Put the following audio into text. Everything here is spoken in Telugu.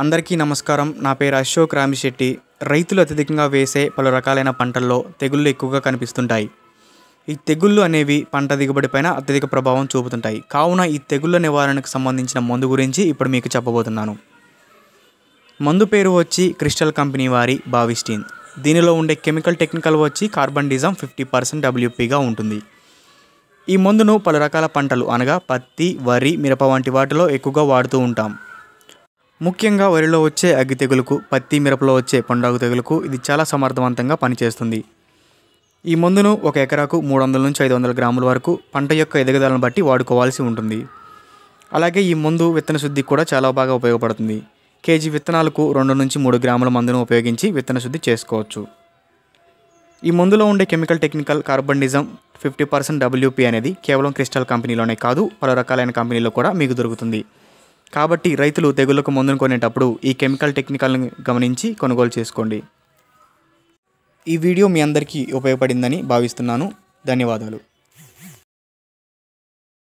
అందరికీ నమస్కారం నా పేరు అశోక్ రామిశెట్టి రైతులు అత్యధికంగా వేసే పలు రకాలైన పంటల్లో తెగుళ్ళు ఎక్కువగా కనిపిస్తుంటాయి ఈ తెగుళ్ళు అనేవి పంట దిగుబడిపైన అత్యధిక ప్రభావం చూపుతుంటాయి కావున ఈ తెగుళ్ళ నివారణకు సంబంధించిన మందు గురించి ఇప్పుడు మీకు చెప్పబోతున్నాను మందు పేరు వచ్చి క్రిస్టల్ కంపెనీ వారి బావిస్టీన్ దీనిలో ఉండే కెమికల్ టెక్నికల్ వచ్చి కార్బన్ డిజమ్ ఫిఫ్టీ పర్సెంట్ డబ్ల్యూపీగా ఉంటుంది ఈ మందును పలు రకాల పంటలు అనగా పత్తి వరి మిరప వంటి వాటిలో ఎక్కువగా వాడుతూ ఉంటాం ముఖ్యంగా వరిలో వచ్చే అగ్గి తెగులుకు పత్తి మిరపలో వచ్చే పండాగు తెగులుకు ఇది చాలా సమర్థవంతంగా పనిచేస్తుంది ఈ మందును ఒక ఎకరాకు మూడు వందల నుంచి ఐదు వందల గ్రాముల వరకు పంట యొక్క ఎదుగుదలను బట్టి వాడుకోవాల్సి ఉంటుంది అలాగే ఈ మందు విత్తన శుద్ధికి కూడా చాలా బాగా ఉపయోగపడుతుంది కేజీ విత్తనాలకు రెండు నుంచి మూడు గ్రాముల మందును ఉపయోగించి విత్తన శుద్ధి చేసుకోవచ్చు ఈ మందులో ఉండే chemical technical carbendazim fifty percent WP అనేది కేవలం క్రిస్టల్ కంపెనీలోనే కాదు పలు రకాలైన కంపెనీలో కూడా మీకు దొరుకుతుంది కాబట్టి రైతులు తెగుళ్లకు మందును కొనేటప్పుడు ఈ కెమికల్ టెక్నికల్ని గమనించి కొనుగోలు చేసుకోండి ఈ వీడియో మీ అందరికీ ఉపయోగపడిందని భావిస్తున్నాను ధన్యవాదాలు